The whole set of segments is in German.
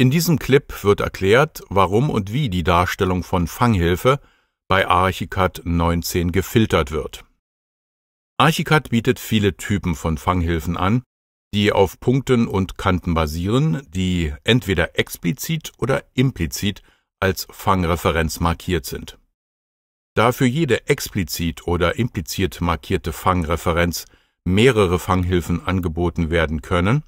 In diesem Clip wird erklärt, warum und wie die Darstellung von Fanghilfe bei Archicad 19 gefiltert wird. Archicad bietet viele Typen von Fanghilfen an, die auf Punkten und Kanten basieren, die entweder explizit oder implizit als Fangreferenz markiert sind. Da für jede explizit oder implizit markierte Fangreferenz mehrere Fanghilfen angeboten werden können,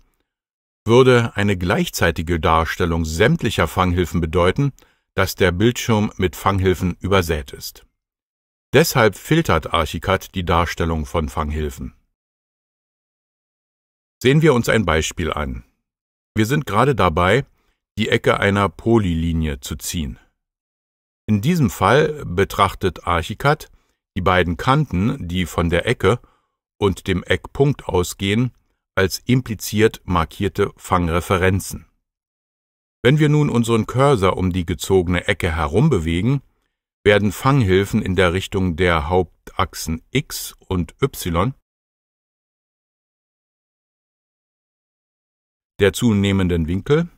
würde eine gleichzeitige Darstellung sämtlicher Fanghilfen bedeuten, dass der Bildschirm mit Fanghilfen übersät ist. Deshalb filtert Archicad die Darstellung von Fanghilfen. Sehen wir uns ein Beispiel an. Wir sind gerade dabei, die Ecke einer Polylinie zu ziehen. In diesem Fall betrachtet Archicad die beiden Kanten, die von der Ecke und dem Eckpunkt ausgehen, als impliziert markierte Fangreferenzen. Wenn wir nun unseren Cursor um die gezogene Ecke herum bewegen, werden Fanghilfen in der Richtung der Hauptachsen X und Y der zunehmenden Winkel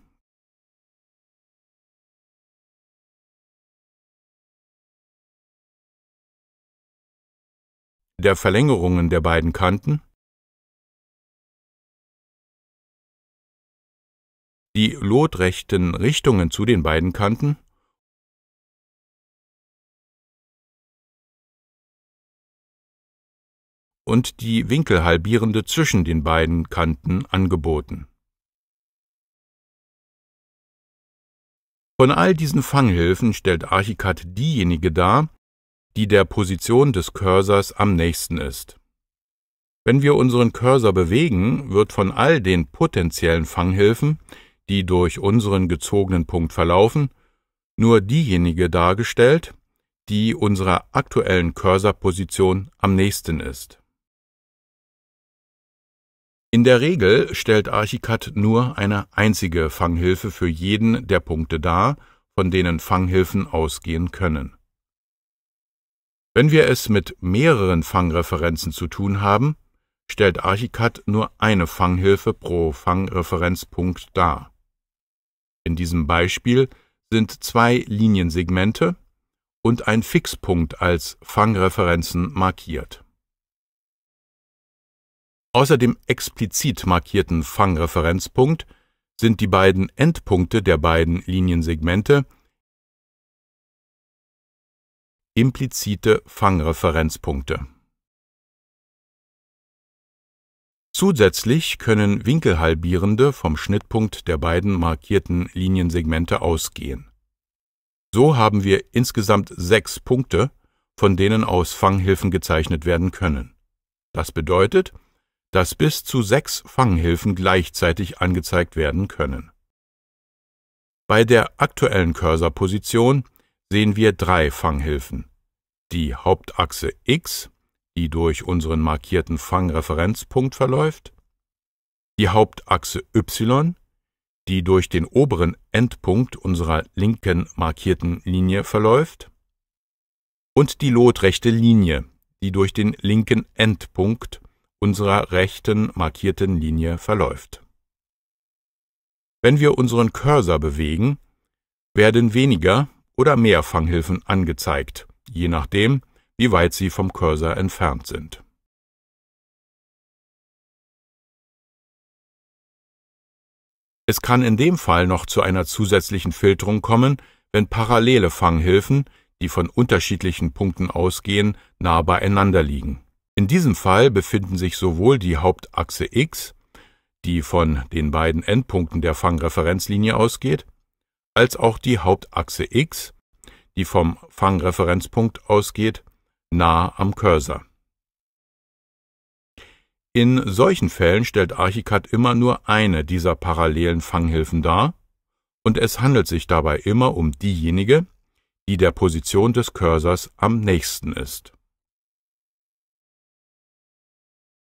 der Verlängerungen der beiden Kanten die lotrechten Richtungen zu den beiden Kanten und die Winkelhalbierende zwischen den beiden Kanten angeboten. Von all diesen Fanghilfen stellt Archicad diejenige dar, die der Position des Cursors am nächsten ist. Wenn wir unseren Cursor bewegen, wird von all den potenziellen Fanghilfen die durch unseren gezogenen Punkt verlaufen, nur diejenige dargestellt, die unserer aktuellen Cursor-Position am nächsten ist. In der Regel stellt Archicad nur eine einzige Fanghilfe für jeden der Punkte dar, von denen Fanghilfen ausgehen können. Wenn wir es mit mehreren Fangreferenzen zu tun haben, stellt Archicad nur eine Fanghilfe pro Fangreferenzpunkt dar. In diesem Beispiel sind zwei Liniensegmente und ein Fixpunkt als Fangreferenzen markiert. Außer dem explizit markierten Fangreferenzpunkt sind die beiden Endpunkte der beiden Liniensegmente implizite Fangreferenzpunkte Zusätzlich können Winkelhalbierende vom Schnittpunkt der beiden markierten Liniensegmente ausgehen. So haben wir insgesamt sechs Punkte, von denen aus Fanghilfen gezeichnet werden können. Das bedeutet, dass bis zu sechs Fanghilfen gleichzeitig angezeigt werden können. Bei der aktuellen Cursorposition sehen wir drei Fanghilfen. Die Hauptachse X, die durch unseren markierten Fangreferenzpunkt verläuft, die Hauptachse Y, die durch den oberen Endpunkt unserer linken markierten Linie verläuft, und die lotrechte Linie, die durch den linken Endpunkt unserer rechten markierten Linie verläuft. Wenn wir unseren Cursor bewegen, werden weniger oder mehr Fanghilfen angezeigt, je nachdem, wie weit sie vom Cursor entfernt sind. Es kann in dem Fall noch zu einer zusätzlichen Filterung kommen, wenn parallele Fanghilfen, die von unterschiedlichen Punkten ausgehen, nah beieinander liegen. In diesem Fall befinden sich sowohl die Hauptachse X, die von den beiden Endpunkten der Fangreferenzlinie ausgeht, als auch die Hauptachse X, die vom Fangreferenzpunkt ausgeht, nah am Cursor. In solchen Fällen stellt Archicad immer nur eine dieser parallelen Fanghilfen dar, und es handelt sich dabei immer um diejenige, die der Position des Cursors am nächsten ist.